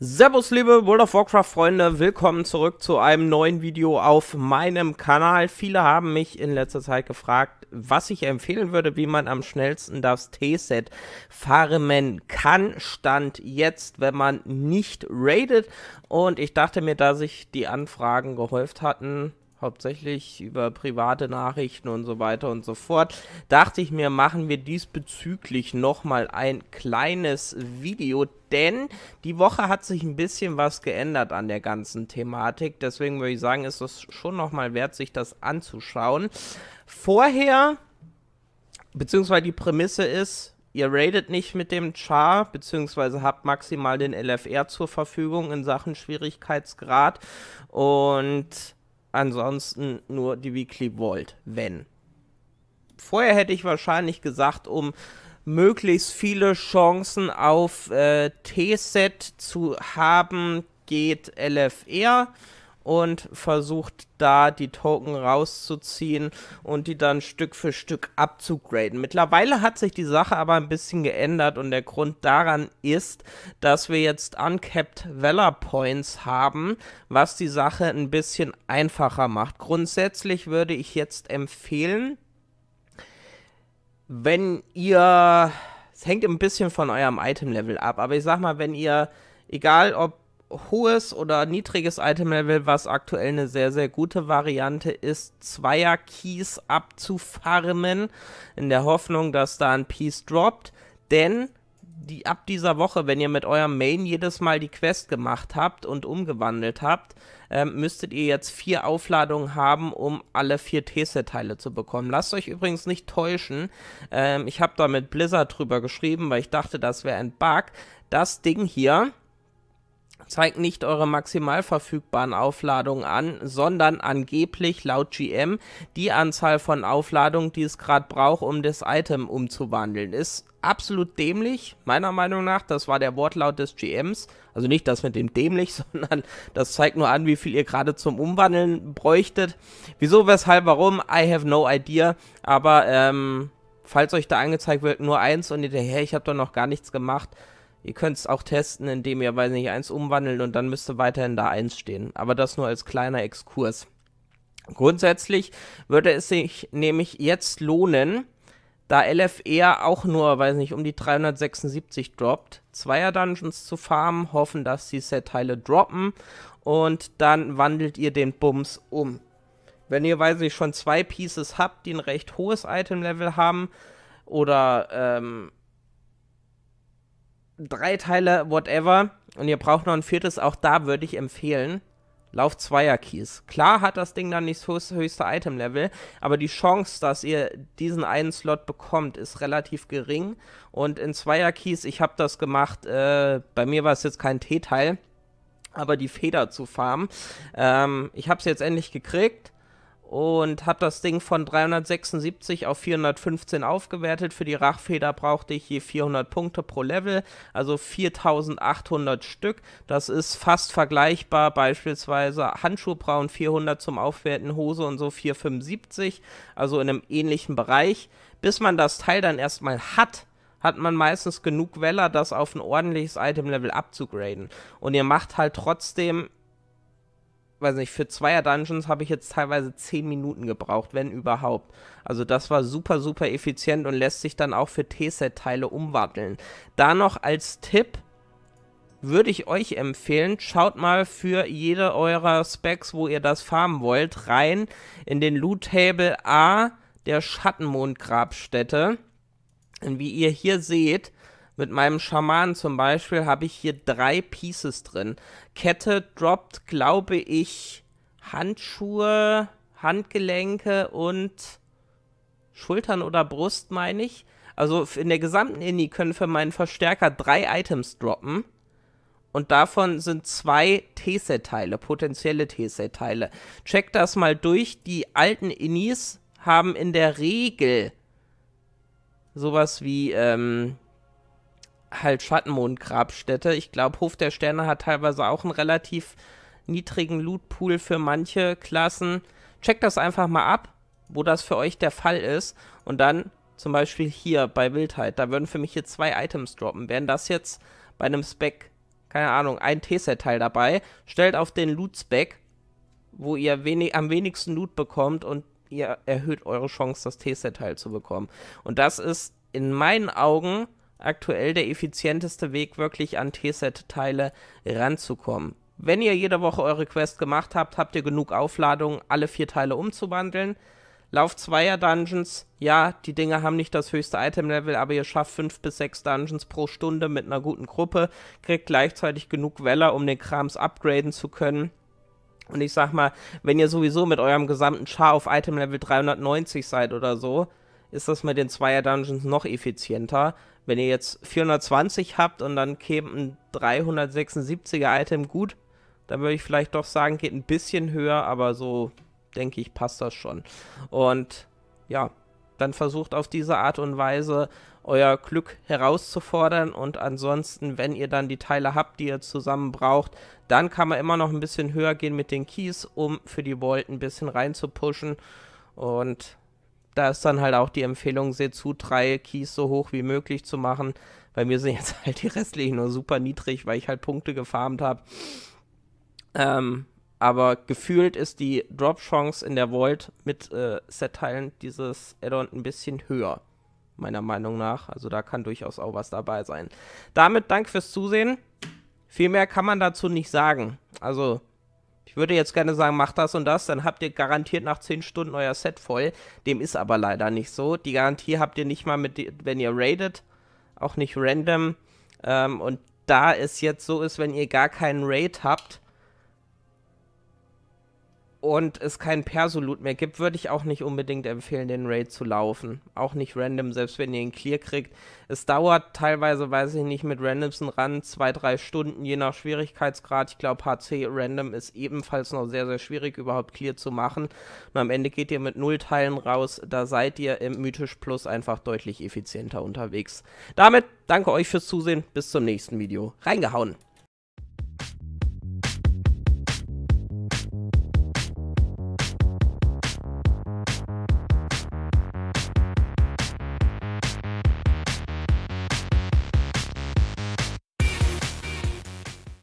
Servus liebe World of Warcraft Freunde, willkommen zurück zu einem neuen Video auf meinem Kanal. Viele haben mich in letzter Zeit gefragt, was ich empfehlen würde, wie man am schnellsten das T-Set farmen kann, stand jetzt, wenn man nicht raidet. Und ich dachte mir, da sich die Anfragen gehäuft hatten, hauptsächlich über private Nachrichten und so weiter und so fort, dachte ich mir, machen wir diesbezüglich nochmal ein kleines Video, denn die Woche hat sich ein bisschen was geändert an der ganzen Thematik. Deswegen würde ich sagen, ist es schon nochmal wert, sich das anzuschauen. Vorher, beziehungsweise die Prämisse ist, ihr raidet nicht mit dem Char, beziehungsweise habt maximal den LFR zur Verfügung in Sachen Schwierigkeitsgrad und Ansonsten nur die Weekly Vault, wenn. Vorher hätte ich wahrscheinlich gesagt, um möglichst viele Chancen auf äh, T-Set zu haben, geht LFR und versucht da die Token rauszuziehen und die dann Stück für Stück abzugraden. Mittlerweile hat sich die Sache aber ein bisschen geändert und der Grund daran ist, dass wir jetzt Uncapped Valor Points haben, was die Sache ein bisschen einfacher macht. Grundsätzlich würde ich jetzt empfehlen, wenn ihr, es hängt ein bisschen von eurem Item-Level ab, aber ich sag mal, wenn ihr, egal ob hohes oder niedriges Item-Level, was aktuell eine sehr, sehr gute Variante ist, Zweier-Keys abzufarmen, in der Hoffnung, dass da ein Piece droppt. Denn die, ab dieser Woche, wenn ihr mit eurem Main jedes Mal die Quest gemacht habt und umgewandelt habt, ähm, müsstet ihr jetzt vier Aufladungen haben, um alle vier T-Set-Teile zu bekommen. Lasst euch übrigens nicht täuschen. Ähm, ich habe da mit Blizzard drüber geschrieben, weil ich dachte, das wäre ein Bug. Das Ding hier zeigt nicht eure maximal verfügbaren Aufladungen an, sondern angeblich laut GM die Anzahl von Aufladungen, die es gerade braucht, um das Item umzuwandeln. Ist absolut dämlich, meiner Meinung nach. Das war der Wortlaut des GMs. Also nicht das mit dem dämlich, sondern das zeigt nur an, wie viel ihr gerade zum Umwandeln bräuchtet. Wieso, weshalb, warum, I have no idea. Aber ähm, falls euch da angezeigt wird, nur eins und ihr denkt, hey, ich habe doch noch gar nichts gemacht, Ihr könnt es auch testen, indem ihr, weiß nicht, eins umwandelt und dann müsste weiterhin da eins stehen. Aber das nur als kleiner Exkurs. Grundsätzlich würde es sich nämlich jetzt lohnen, da LFR auch nur, weiß nicht, um die 376 droppt, Zweier Dungeons zu farmen, hoffen, dass die Set-Teile droppen und dann wandelt ihr den Bums um. Wenn ihr, weiß nicht, schon zwei Pieces habt, die ein recht hohes Item-Level haben oder ähm, drei Teile, whatever. Und ihr braucht noch ein viertes, auch da würde ich empfehlen. Lauf Zweier Keys. Klar hat das Ding dann nicht das höchste, Item-Level, aber die Chance, dass ihr diesen einen Slot bekommt, ist relativ gering. Und in Zweier Keys, ich habe das gemacht, äh, bei mir war es jetzt kein T-Teil, aber die Feder zu farmen. Ähm, ich habe es jetzt endlich gekriegt und habe das Ding von 376 auf 415 aufgewertet. Für die Rachfeder brauchte ich je 400 Punkte pro Level, also 4800 Stück. Das ist fast vergleichbar, beispielsweise Handschuhe 400 zum Aufwerten, Hose und so 475, also in einem ähnlichen Bereich. Bis man das Teil dann erstmal hat, hat man meistens genug Weller, das auf ein ordentliches Item-Level abzugraden. Und ihr macht halt trotzdem weiß nicht, für Zweier Dungeons habe ich jetzt teilweise zehn Minuten gebraucht, wenn überhaupt. Also das war super, super effizient und lässt sich dann auch für T-Set-Teile umwandeln. Da noch als Tipp würde ich euch empfehlen, schaut mal für jede eurer Specs, wo ihr das farmen wollt, rein in den Loot Table A der Schattenmond-Grabstätte. Und wie ihr hier seht, mit meinem Schaman zum Beispiel habe ich hier drei Pieces drin. Kette droppt, glaube ich, Handschuhe, Handgelenke und Schultern oder Brust, meine ich. Also in der gesamten Indie können für meinen Verstärker drei Items droppen. Und davon sind zwei T-Set-Teile, potenzielle T-Set-Teile. Check das mal durch. Die alten Innis haben in der Regel sowas wie ähm, halt Schattenmondgrabstätte. Ich glaube, Hof der Sterne hat teilweise auch einen relativ niedrigen Lootpool für manche Klassen. Checkt das einfach mal ab, wo das für euch der Fall ist. Und dann zum Beispiel hier bei Wildheit, da würden für mich hier zwei Items droppen. Wären das jetzt bei einem Spec, keine Ahnung, ein T-Set-Teil dabei, stellt auf den Loot-Spec, wo ihr wenig, am wenigsten Loot bekommt und ihr erhöht eure Chance, das T-Set-Teil zu bekommen. Und das ist in meinen Augen aktuell der effizienteste Weg, wirklich an T-Set-Teile ranzukommen. Wenn ihr jede Woche eure Quest gemacht habt, habt ihr genug Aufladung, alle vier Teile umzuwandeln. Lauf zweier Dungeons, ja, die Dinger haben nicht das höchste Item-Level, aber ihr schafft fünf bis sechs Dungeons pro Stunde mit einer guten Gruppe, kriegt gleichzeitig genug Weller, um den Krams upgraden zu können. Und ich sag mal, wenn ihr sowieso mit eurem gesamten Char auf Item-Level 390 seid oder so, ist das mit den Zweier-Dungeons noch effizienter. Wenn ihr jetzt 420 habt und dann käme ein 376er Item gut, dann würde ich vielleicht doch sagen, geht ein bisschen höher, aber so denke ich, passt das schon. Und ja, dann versucht auf diese Art und Weise euer Glück herauszufordern und ansonsten, wenn ihr dann die Teile habt, die ihr zusammen braucht, dann kann man immer noch ein bisschen höher gehen mit den Keys, um für die Vault ein bisschen reinzupuschen und da ist dann halt auch die Empfehlung, zu drei Keys so hoch wie möglich zu machen. Bei mir sind jetzt halt die restlichen nur super niedrig, weil ich halt Punkte gefarmt habe. Ähm, aber gefühlt ist die Drop-Chance in der Vault mit äh, Set-Teilen dieses Addon ein bisschen höher, meiner Meinung nach. Also da kann durchaus auch was dabei sein. Damit danke fürs Zusehen. Viel mehr kann man dazu nicht sagen. Also ich würde jetzt gerne sagen, macht das und das, dann habt ihr garantiert nach 10 Stunden euer Set voll. Dem ist aber leider nicht so. Die Garantie habt ihr nicht mal, mit, wenn ihr raidet, auch nicht random. Ähm, und da es jetzt so ist, wenn ihr gar keinen Raid habt, und es keinen Persolut mehr gibt, würde ich auch nicht unbedingt empfehlen, den Raid zu laufen. Auch nicht random, selbst wenn ihr ihn clear kriegt. Es dauert teilweise, weiß ich nicht, mit Randomsen ran, zwei, drei Stunden, je nach Schwierigkeitsgrad. Ich glaube, HC Random ist ebenfalls noch sehr, sehr schwierig, überhaupt clear zu machen. Und am Ende geht ihr mit null Teilen raus. Da seid ihr im Mythisch Plus einfach deutlich effizienter unterwegs. Damit danke euch fürs Zusehen. Bis zum nächsten Video. Reingehauen!